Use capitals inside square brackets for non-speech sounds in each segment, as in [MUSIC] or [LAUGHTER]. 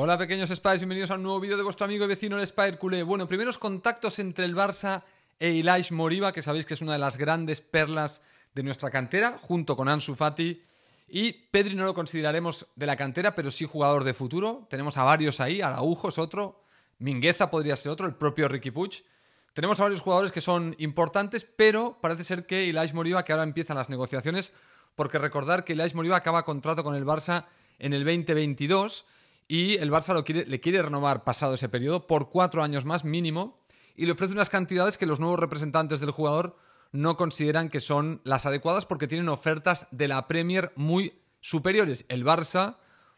Hola pequeños Spies, bienvenidos a un nuevo vídeo de vuestro amigo y vecino el Spy Bueno, primeros contactos entre el Barça e Elias Moriba, que sabéis que es una de las grandes perlas de nuestra cantera, junto con Ansu Fati. Y Pedri no lo consideraremos de la cantera, pero sí jugador de futuro. Tenemos a varios ahí, Araujo es otro, Mingueza podría ser otro, el propio Ricky Puig. Tenemos a varios jugadores que son importantes, pero parece ser que Elias Moriba, que ahora empiezan las negociaciones, porque recordar que Elias Moriba acaba contrato con el Barça en el 2022 y el Barça lo quiere, le quiere renovar pasado ese periodo por cuatro años más mínimo y le ofrece unas cantidades que los nuevos representantes del jugador no consideran que son las adecuadas porque tienen ofertas de la Premier muy superiores. El Barça,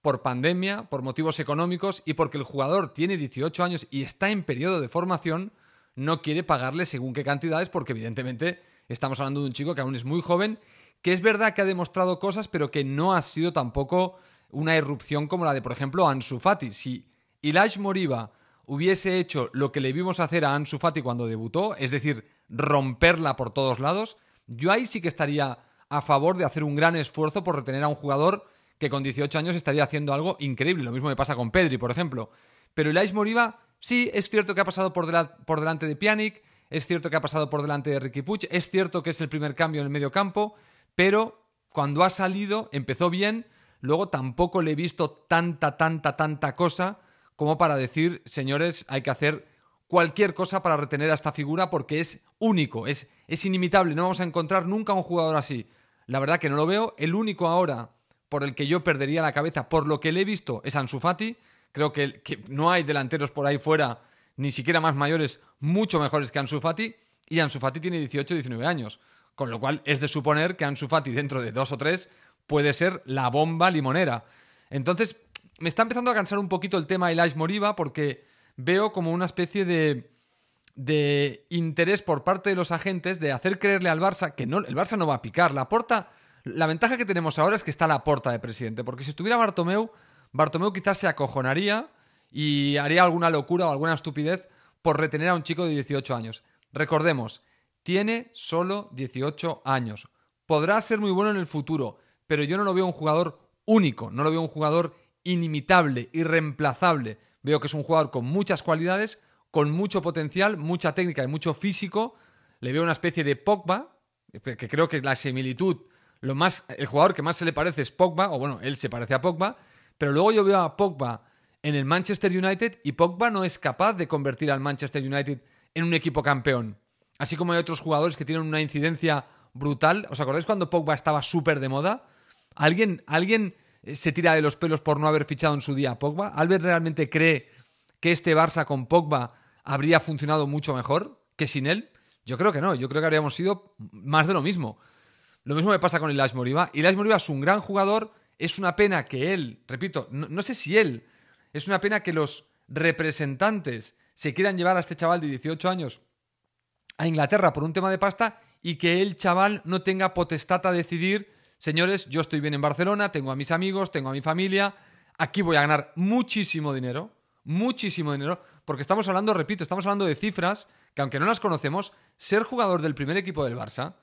por pandemia, por motivos económicos y porque el jugador tiene 18 años y está en periodo de formación, no quiere pagarle según qué cantidades porque evidentemente estamos hablando de un chico que aún es muy joven, que es verdad que ha demostrado cosas pero que no ha sido tampoco una erupción como la de, por ejemplo, Ansu Fati. Si Ilash Moriba hubiese hecho lo que le vimos hacer a Ansu Fati cuando debutó, es decir, romperla por todos lados, yo ahí sí que estaría a favor de hacer un gran esfuerzo por retener a un jugador que con 18 años estaría haciendo algo increíble. Lo mismo me pasa con Pedri, por ejemplo. Pero Ilash Moriba, sí, es cierto que ha pasado por, delante de Pjanic, es cierto que ha pasado por delante de Ricky Puig, es cierto que es el primer cambio en el medio campo, pero cuando ha salido empezó bien, Luego tampoco le he visto tanta, tanta, tanta cosa como para decir, señores, hay que hacer cualquier cosa para retener a esta figura porque es único, es, es inimitable, no vamos a encontrar nunca un jugador así. La verdad que no lo veo, el único ahora por el que yo perdería la cabeza, por lo que le he visto, es Ansu Fati. Creo que, que no hay delanteros por ahí fuera, ni siquiera más mayores, mucho mejores que Ansu Fati. Y Ansu Fati tiene 18, 19 años. Con lo cual es de suponer que Ansu Fati dentro de dos o tres puede ser la bomba limonera. Entonces, me está empezando a cansar un poquito el tema Elias Moriba porque veo como una especie de, interés por parte de los agentes de hacer creerle al Barça que no, el Barça no va a picar. La porta, la ventaja que tenemos ahora es que está la porta de presidente, porque si estuviera Bartomeu, Bartomeu quizás se acojonaría y haría alguna locura o alguna estupidez por retener a un chico de 18 años. Recordemos, tiene solo 18 años. Podrá ser muy bueno en el futuro, pero yo no lo veo un jugador único, no lo veo un jugador inimitable, irreemplazable. Veo que es un jugador con muchas cualidades, con mucho potencial, mucha técnica y mucho físico. Le veo una especie de Pogba, que creo que es la similitud, lo más, el jugador que más se le parece es Pogba, o bueno, él se parece a Pogba, pero luego yo veo a Pogba en el Manchester United y Pogba no es capaz de convertir al Manchester United en un equipo campeón. Así como hay otros jugadores que tienen una incidencia brutal. ¿Os acordáis cuando Pogba estaba súper de moda? ¿Alguien, alguien eh, se tira de los pelos por no haber fichado en su día a Pogba? ¿Albert realmente cree que este Barça con Pogba habría funcionado mucho mejor que sin él? Yo creo que no, yo creo que habríamos sido más de lo mismo. Lo mismo me pasa con Ilash Moriba. Ilash Moriba es un gran jugador, es una pena que él, repito, no sé si él, es una pena que los representantes se quieran llevar a este chaval de 18 años a Inglaterra por un tema de pasta y que el chaval no tenga potestad a decidir señores, yo estoy bien en Barcelona, tengo a mis amigos, tengo a mi familia, aquí voy a ganar muchísimo dinero, muchísimo dinero, porque estamos hablando, repito, estamos hablando de cifras que aunque no las conocemos, ser jugador del primer equipo del Barça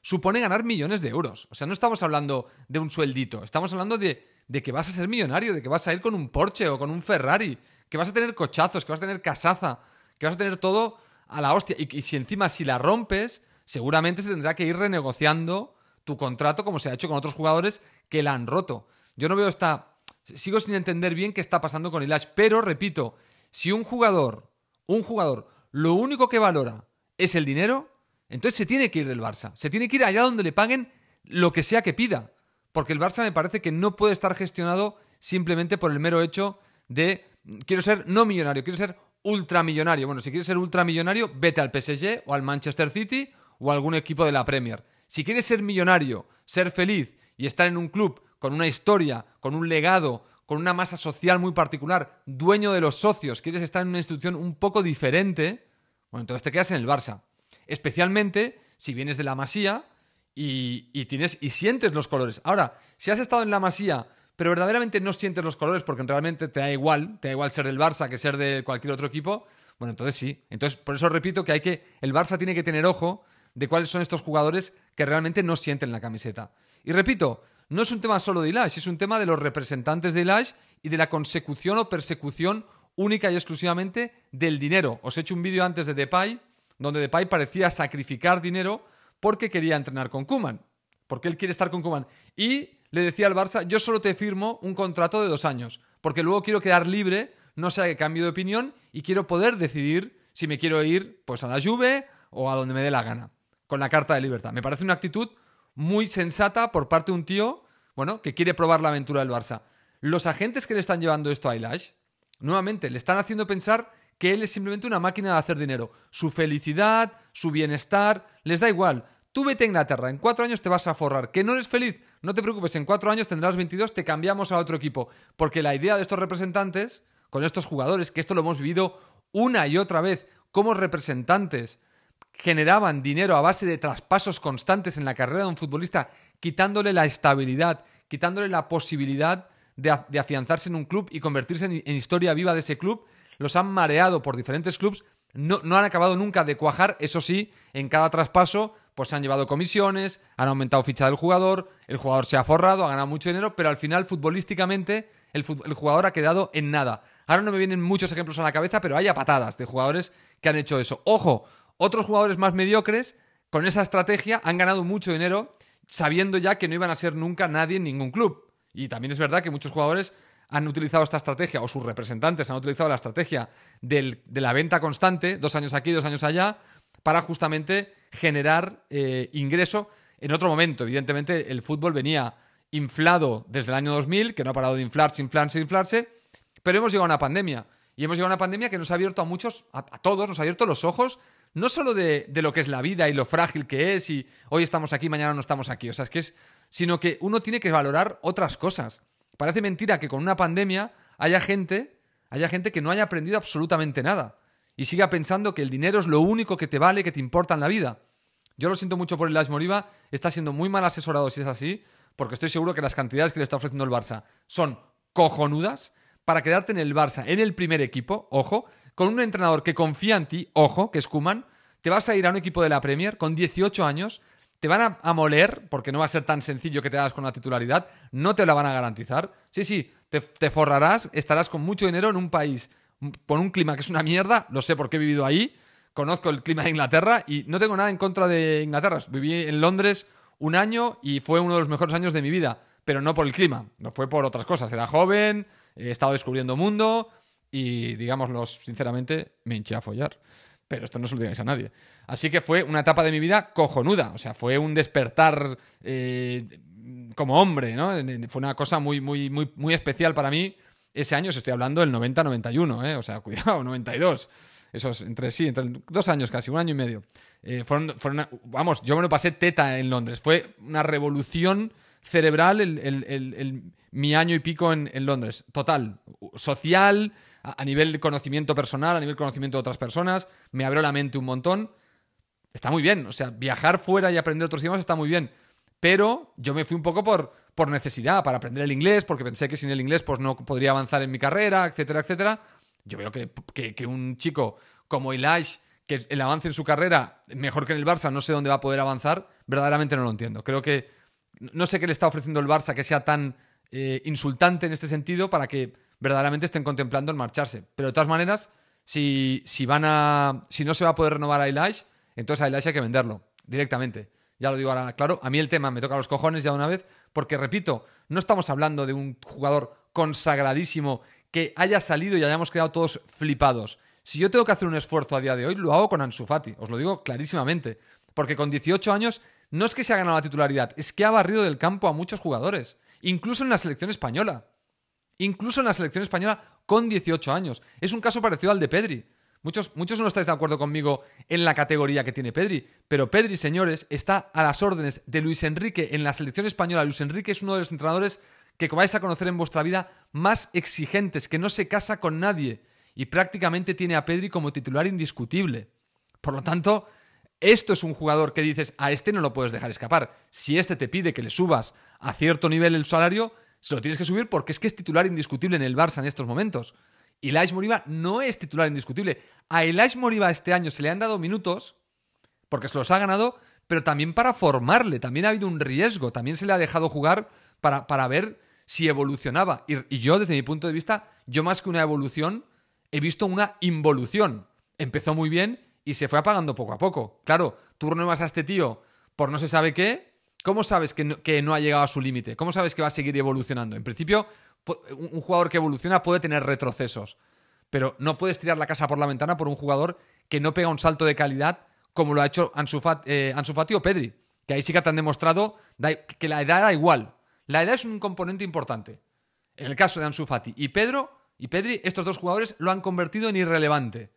supone ganar millones de euros. O sea, no estamos hablando de un sueldito, estamos hablando de, que vas a ser millonario, de que vas a ir con un Porsche o con un Ferrari, que vas a tener cochazos, que vas a tener casaza, que vas a tener todo a la hostia. Y, y si encima si la rompes, seguramente se tendrá que ir renegociando tu contrato, como se ha hecho con otros jugadores que la han roto. Yo no veo esta. Sigo sin entender bien qué está pasando con Ilash, pero repito, si un jugador, un jugador, lo único que valora es el dinero, entonces se tiene que ir del Barça. Se tiene que ir allá donde le paguen lo que sea que pida. Porque el Barça me parece que no puede estar gestionado simplemente por el mero hecho de quiero ser no millonario, quiero ser ultramillonario. Bueno, si quieres ser ultramillonario, vete al PSG o al Manchester City o a algún equipo de la Premier. Si quieres ser millonario, ser feliz y estar en un club con una historia, con un legado, con una masa social muy particular, dueño de los socios, quieres estar en una institución un poco diferente, bueno, entonces te quedas en el Barça. Especialmente si vienes de la Masía y, tienes y sientes los colores. Ahora, si has estado en la Masía pero verdaderamente no sientes los colores porque realmente te da igual, te da igual ser del Barça que ser de cualquier otro equipo, bueno, entonces sí. Entonces, por eso repito que hay que el Barça tiene que tener ojo de cuáles son estos jugadores que realmente no sienten la camiseta. Y repito, no es un tema solo de Ilash, es un tema de los representantes de Ilash y de la consecución o persecución única y exclusivamente del dinero. Os he hecho un vídeo antes de Depay, donde Depay parecía sacrificar dinero porque quería entrenar con Kuman, porque él quiere estar con Kuman. Y le decía al Barça, yo solo te firmo un contrato de dos años, porque luego quiero quedar libre, no sea que cambio de opinión, y quiero poder decidir si me quiero ir pues a la Juve o a donde me dé la gana con la Carta de Libertad. Me parece una actitud muy sensata por parte de un tío, bueno, que quiere probar la aventura del Barça. Los agentes que le están llevando esto a Ailash, nuevamente, le están haciendo pensar que él es simplemente una máquina de hacer dinero. Su felicidad, su bienestar, les da igual. Tú vete a Inglaterra, en cuatro años te vas a forrar. Que no eres feliz, no te preocupes, en cuatro años tendrás 22, te cambiamos a otro equipo. Porque la idea de estos representantes, con estos jugadores, que esto lo hemos vivido una y otra vez, como representantes generaban dinero a base de traspasos constantes en la carrera de un futbolista, quitándole la estabilidad, quitándole la posibilidad de, afianzarse en un club y convertirse en, historia viva de ese club, los han mareado por diferentes clubes, no, han acabado nunca de cuajar, eso sí, en cada traspaso pues se han llevado comisiones, han aumentado ficha del jugador, el jugador se ha forrado, ha ganado mucho dinero, pero al final futbolísticamente el, el, jugador ha quedado en nada. Ahora no me vienen muchos ejemplos a la cabeza, pero hay patadas de jugadores que han hecho eso. Ojo, otros jugadores más mediocres, con esa estrategia, han ganado mucho dinero sabiendo ya que no iban a ser nunca nadie en ningún club. Y también es verdad que muchos jugadores han utilizado esta estrategia, o sus representantes han utilizado la estrategia de la venta constante, dos años aquí, dos años allá, para justamente generar eh, ingreso en otro momento. Evidentemente, el fútbol venía inflado desde el año 2000, que no ha parado de inflarse, inflarse, inflarse, pero hemos llegado a una pandemia. Y hemos llegado a una pandemia que nos ha abierto a muchos, a todos, nos ha abierto los ojos no solo de, lo que es la vida y lo frágil que es y hoy estamos aquí, mañana no estamos aquí, o sea, es que es, sino que uno tiene que valorar otras cosas. Parece mentira que con una pandemia haya gente, haya gente que no haya aprendido absolutamente nada y siga pensando que el dinero es lo único que te vale, que te importa en la vida. Yo lo siento mucho por el las Moriba, está siendo muy mal asesorado si es así, porque estoy seguro que las cantidades que le está ofreciendo el Barça son cojonudas para quedarte en el Barça, en el primer equipo, ojo, con un entrenador que confía en ti, ojo, que es Kuman, te vas a ir a un equipo de la Premier con 18 años, te van a, moler, porque no va a ser tan sencillo que te hagas con la titularidad, no te la van a garantizar. Sí, sí, te, forrarás, estarás con mucho dinero en un país con un clima que es una mierda, No sé qué he vivido ahí, conozco el clima de Inglaterra y no tengo nada en contra de Inglaterra. Viví en Londres un año y fue uno de los mejores años de mi vida, pero no por el clima, no fue por otras cosas. Era joven, he estado descubriendo mundo, y, digámoslo sinceramente, me hinché a follar. Pero esto no se lo digáis a nadie. Así que fue una etapa de mi vida cojonuda. O sea, fue un despertar eh, como hombre, ¿no? Fue una cosa muy, muy, muy, muy especial para mí. Ese año os estoy hablando del 90-91, ¿eh? O sea, [LAUGHS] cuidado, 92 esos entre sí, entre dos años casi, un año y medio. Eh, vamos, yo me lo pasé teta en Londres. Fue una revolución cerebral el, mi año y pico en, en Londres. Total, social, a, nivel de conocimiento personal, a nivel conocimiento de otras personas, me abrió la mente un montón. Está muy bien, o sea, viajar fuera y aprender otros idiomas está muy bien, pero yo me fui un poco por, por necesidad, para aprender el inglés, porque pensé que sin el inglés pues no podría avanzar en mi carrera, etcétera, etcétera. Yo veo que, un chico como Elash que el avance en su carrera, mejor que en el Barça, no sé dónde va a poder avanzar, verdaderamente no lo entiendo. Creo que no sé qué le está ofreciendo el Barça que sea tan eh, insultante en este sentido para que verdaderamente estén contemplando el marcharse. Pero de todas maneras, si, si, van a, si no se va a poder renovar a Elias, entonces a Elias hay que venderlo directamente. Ya lo digo ahora, claro, a mí el tema me toca los cojones ya de una vez, porque repito, no estamos hablando de un jugador consagradísimo que haya salido y hayamos quedado todos flipados. Si yo tengo que hacer un esfuerzo a día de hoy, lo hago con Ansu Fati, os lo digo clarísimamente, porque con 18 años no es que se ha ganado la titularidad, es que ha barrido del campo a muchos jugadores, incluso en la selección española incluso en la selección española con 18 años. Es un caso parecido al de Pedri. Muchos, muchos no estáis de acuerdo conmigo en la categoría que tiene Pedri, pero Pedri, señores, está a las órdenes de Luis Enrique en la selección española. Luis Enrique es uno de los entrenadores que vais a conocer en vuestra vida más exigentes, que no se casa con nadie y prácticamente tiene a Pedri como titular indiscutible. Por lo tanto, esto es un jugador que dices, a este no lo puedes dejar escapar. Si este te pide que le subas a cierto nivel el salario, se lo tienes que subir porque es que es titular indiscutible en el Barça en estos momentos. Y Elias Moriba no es titular indiscutible. A Elias Moriba este año se le han dado minutos porque se los ha ganado, pero también para formarle. También ha habido un riesgo. También se le ha dejado jugar para, para ver si evolucionaba. Y, yo, desde mi punto de vista, yo más que una evolución, he visto una involución. Empezó muy bien y se fue apagando poco a poco. Claro, tú vas a este tío por no se sabe qué ¿Cómo sabes que no, ha llegado a su límite? ¿Cómo sabes que va a seguir evolucionando? En principio, un jugador que evoluciona puede tener retrocesos, pero no puedes tirar la casa por la ventana por un jugador que no pega un salto de calidad como lo ha hecho Ansu, eh, o Pedri, que ahí sí que te han demostrado que la edad da igual. La edad es un componente importante. En el caso de Ansu Fati y Pedro y Pedri, estos dos jugadores lo han convertido en irrelevante.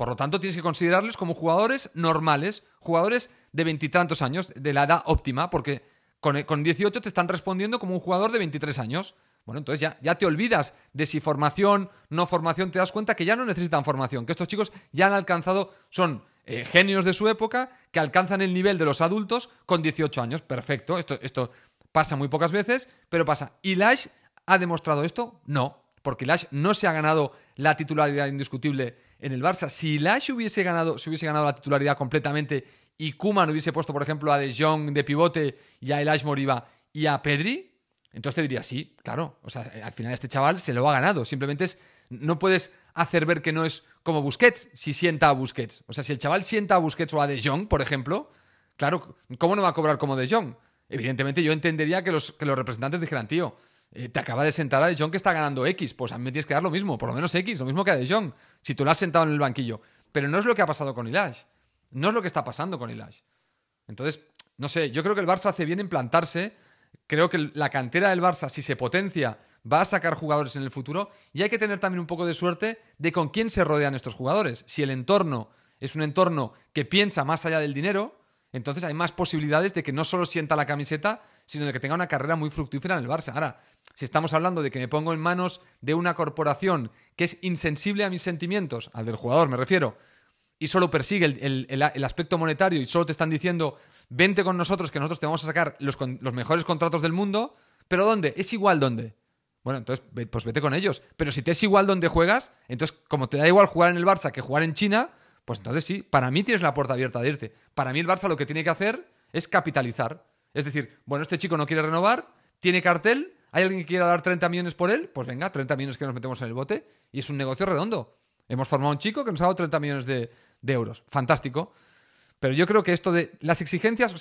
Por lo tanto, tienes que considerarlos como jugadores normales, jugadores de veintitantos años, de la edad óptima, porque con, con 18 te están respondiendo como un jugador de 23 años. Bueno, entonces ya, ya, te olvidas de si formación, no formación, te das cuenta que ya no necesitan formación, que estos chicos ya han alcanzado, son eh, genios de su época, que alcanzan el nivel de los adultos con 18 años. Perfecto, esto, esto pasa muy pocas veces, pero pasa. ¿Y Lash ha demostrado esto? No, porque Lash no se ha ganado la titularidad indiscutible en el Barça. Si Lash hubiese ganado, hubiese ganado la titularidad completamente y Kuman hubiese puesto, por ejemplo, a De Jong de pivote y a Elash Moriba y a Pedri, entonces te diría, sí, claro. O sea, eh, al final este chaval se lo ha ganado. Simplemente es, no puedes hacer ver que no es como Busquets si sienta a Busquets. O sea, si el chaval sienta a Busquets o a De Jong, por ejemplo, claro, ¿cómo no va a cobrar como De Jong? Evidentemente yo entendería que los, que los representantes dijeran, tío, eh, te acaba de sentar a De Jong que está ganando X, pues a mí me tienes que dar lo mismo, por lo menos X, lo mismo que a De Jong, si tú lo has sentado en el banquillo. Pero no es lo que ha pasado con Ilash. No es lo que está pasando con Ilash. Entonces, no sé, yo creo que el Barça hace bien en plantarse. Creo que la cantera del Barça, si se potencia, va a sacar jugadores en el futuro. Y hay que tener también un poco de suerte de con quién se rodean estos jugadores. Si el entorno es un entorno que piensa más allá del dinero, entonces hay más posibilidades de que no solo sienta la camiseta, sino de que tenga una carrera muy fructífera en el Barça. Ahora, si estamos hablando de que me pongo en manos de una corporación que es insensible a mis sentimientos, al del jugador me refiero, y solo persigue el, aspecto monetario y solo te están diciendo, vente con nosotros que nosotros te vamos a sacar los, mejores contratos del mundo, pero ¿dónde? Es igual dónde. Bueno, entonces, pues vete con ellos. Pero si te es igual dónde juegas, entonces, como te da igual jugar en el Barça que jugar en China, pues entonces sí, para mí tienes la puerta abierta de irte. Para mí el Barça lo que tiene que hacer es capitalizar. Es decir, bueno, este chico no quiere renovar, tiene cartel, ¿Hay alguien que quiera dar 30 millones por él? Pues venga, 30 millones que nos metemos en el bote y es un negocio redondo. Hemos formado un chico que nos ha dado 30 millones de, euros. Fantástico. Pero yo creo que esto de las exigencias,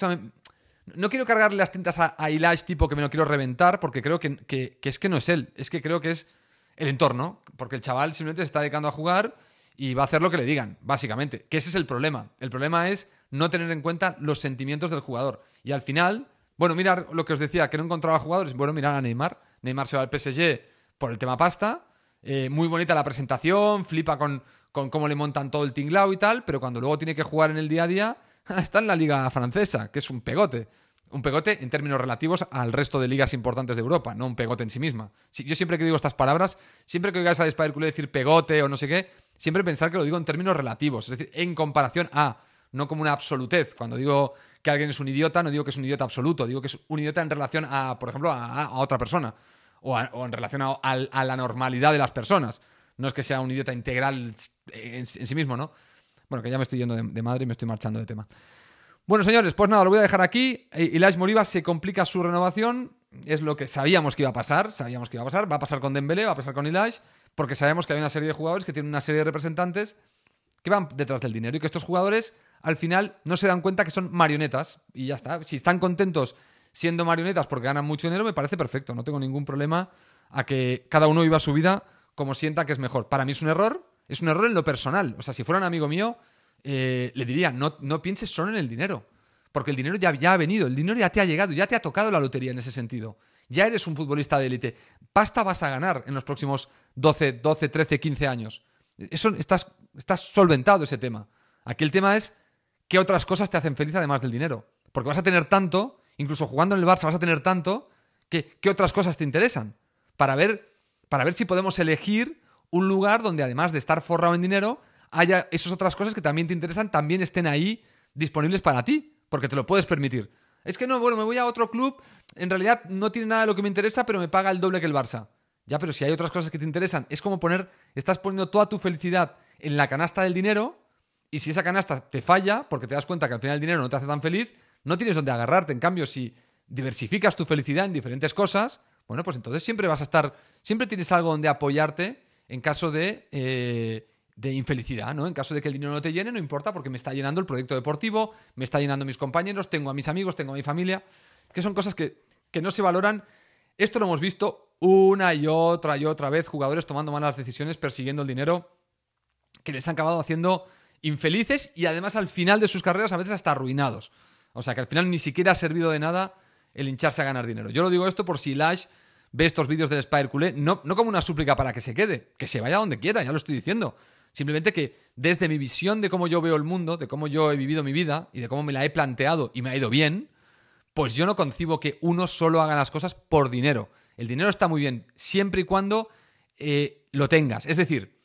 no quiero cargarle las tintas a, a tipo que me lo quiero reventar porque creo que, que es que no es él, es que creo que es el entorno, porque el chaval simplemente se está dedicando a jugar y va a hacer lo que le digan, básicamente. Que ese es el problema. El problema es no tener en cuenta los sentimientos del jugador. Y al final, bueno, mirar lo que os decía, que no encontraba jugadores. Bueno, mirar a Neymar. Neymar se va al PSG por el tema pasta. Eh, muy bonita la presentación, flipa con, cómo le montan todo el tinglao y tal, pero cuando luego tiene que jugar en el día a día, [LAUGHS] está en la liga francesa, que es un pegote. Un pegote en términos relativos al resto de ligas importantes de Europa, no un pegote en sí misma. Si, yo siempre que digo estas palabras, siempre que oigáis a Spider decir pegote o no sé qué, siempre pensar que lo digo en términos relativos, es decir, en comparación a no como una absolutez. Cuando digo que alguien es un idiota, no digo que es un idiota absoluto, digo que es un idiota en relación a, por ejemplo, a, otra persona o, en relación a, la normalidad de las personas. No es que sea un idiota integral en, sí mismo, ¿no? Bueno, que ya me estoy yendo de, madre y me estoy marchando de tema. Bueno, señores, pues nada, lo voy a dejar aquí. E, Elias Moriba se complica su renovación. Es lo que sabíamos que iba a pasar. Sabíamos que iba a pasar. Va a pasar con Dembele, va a pasar con Elias, Porque sabemos que hay una serie de jugadores que tienen una serie de representantes que van detrás del dinero y que estos jugadores al final no se dan cuenta que son marionetas y ya está. Si están contentos siendo marionetas porque ganan mucho dinero, me parece perfecto. No tengo ningún problema a que cada uno viva su vida como sienta que es mejor. Para mí es un error, es un error en lo personal. O sea, si fuera un amigo mío, eh, le diría, no, no pienses solo en el dinero, porque el dinero ya, ha venido, el dinero ya te ha llegado, ya te ha tocado la lotería en ese sentido. Ya eres un futbolista de élite. Pasta vas a ganar en los próximos 12, 12, 13, 15 años. Eso estás, estás solventado ese tema. Aquí el tema es qué otras cosas te hacen feliz además del dinero. Porque vas a tener tanto, incluso jugando en el Barça vas a tener tanto, que qué otras cosas te interesan. Para ver, para ver si podemos elegir un lugar donde además de estar forrado en dinero, haya esas otras cosas que también te interesan, también estén ahí disponibles para ti, porque te lo puedes permitir. Es que no, bueno, me voy a otro club, en realidad no tiene nada de lo que me interesa, pero me paga el doble que el Barça. Ya, pero si hay otras cosas que te interesan, es como poner, estás poniendo toda tu felicidad en la canasta del dinero y si esa canasta te falla, porque te das cuenta que al final el dinero no te hace tan feliz, no tienes dónde agarrarte. En cambio, si diversificas tu felicidad en diferentes cosas, bueno, pues entonces siempre vas a estar, siempre tienes algo donde apoyarte en caso eh, de, infelicidad, ¿no? En caso de que el dinero no te llene, no importa, porque me está llenando el proyecto deportivo, me está llenando mis compañeros, tengo a mis amigos, tengo a mi familia, que son cosas que, que no se valoran. Esto lo hemos visto una y otra y otra vez, jugadores tomando malas decisiones, persiguiendo el dinero, que les han acabado haciendo infelices y además al final de sus carreras a veces hasta arruinados. O sea que al final ni siquiera ha servido de nada el hincharse a ganar dinero. Yo lo digo esto por si Lash ve estos vídeos del Spider Culé, no, como una súplica para que se quede, que se vaya donde quiera, ya lo estoy diciendo. Simplemente que desde mi visión de cómo yo veo el mundo, de cómo yo he vivido mi vida y de cómo me la he planteado y me ha ido bien, pues yo no concibo que uno solo haga las cosas por dinero. El dinero está muy bien siempre y cuando eh, lo tengas. Es decir,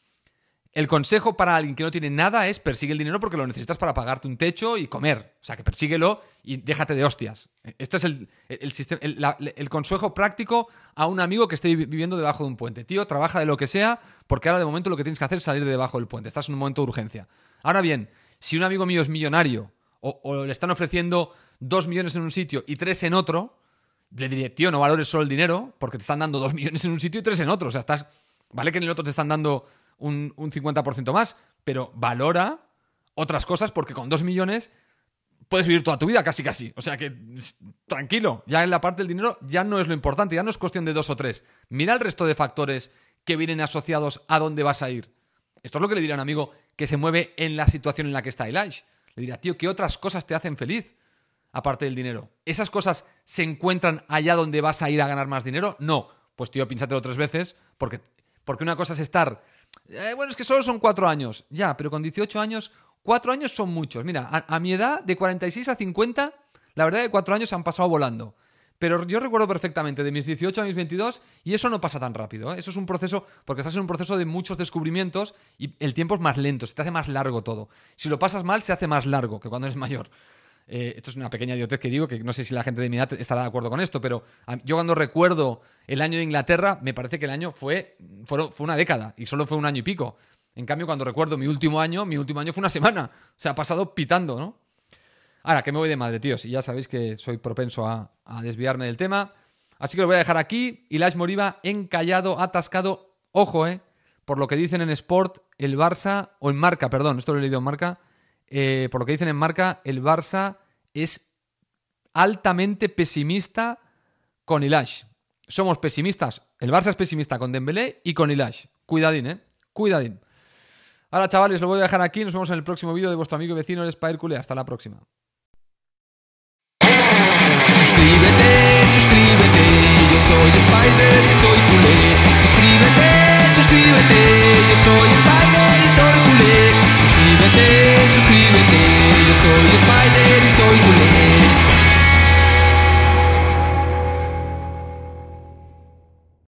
el consejo para alguien que no tiene nada es persigue el dinero porque lo necesitas para pagarte un techo y comer. O sea, que persíguelo y déjate de hostias. Este es el, el, consejo práctico a un amigo que esté viviendo debajo de un puente. Tío, trabaja de lo que sea porque ahora de momento lo que tienes que hacer es salir de debajo del puente. Estás en un momento de urgencia. Ahora bien, si un amigo mío es millonario o, o le están ofreciendo dos millones en un sitio y tres en otro, le diré, tío, no valores solo el dinero porque te están dando dos millones en un sitio y tres en otro. O sea, estás... Vale que en el otro te están dando un, 50% más, pero valora otras cosas porque con 2 millones puedes vivir toda tu vida casi casi. O sea que tranquilo, ya en la parte del dinero ya no es lo importante, ya no es cuestión de dos o tres. Mira el resto de factores que vienen asociados a dónde vas a ir. Esto es lo que le a un amigo que se mueve en la situación en la que está Elias. Le dirá, tío, ¿qué otras cosas te hacen feliz aparte del dinero? ¿Esas cosas se encuentran allá donde vas a ir a ganar más dinero? No. Pues tío, piénsatelo tres veces porque una cosa es estar eh, bueno, es que solo son cuatro años. Ya, pero con 18 años, cuatro años son muchos. Mira, a, mi edad, de 46 a 50, la verdad es que cuatro años se han pasado volando. Pero yo recuerdo perfectamente de mis 18 a mis 22 y eso no pasa tan rápido. ¿eh? Eso es un proceso, porque estás en un proceso de muchos descubrimientos y el tiempo es más lento, se te hace más largo todo. Si lo pasas mal, se hace más largo que cuando eres mayor. Eh, esto es una pequeña idiotez que digo, que no sé si la gente de mi edad estará de acuerdo con esto, pero yo cuando recuerdo el año de Inglaterra, me parece que el año fue, fue, una década y solo fue un año y pico. En cambio, cuando recuerdo mi último año, mi último año fue una semana. O sea, ha pasado pitando, ¿no? Ahora, que me voy de madre, tíos, y ya sabéis que soy propenso a, a desviarme del tema. Así que lo voy a dejar aquí. Y Lash Moriba encallado, atascado. Ojo, ¿eh? Por lo que dicen en Sport, el Barça, o en Marca, perdón, esto lo he leído en Marca, eh, por lo que dicen en marca, el Barça es altamente pesimista con Ilash. Somos pesimistas. El Barça es pesimista con Dembélé y con Ilash. Cuidadín, ¿eh? Cuidadín. Ahora, chavales, lo voy a dejar aquí. Nos vemos en el próximo vídeo de vuestro amigo vecino, el Spider Cule. Hasta la próxima. Suscríbete, suscríbete. Suscríbete, Suscríbete. soy, es padre, soy mujer.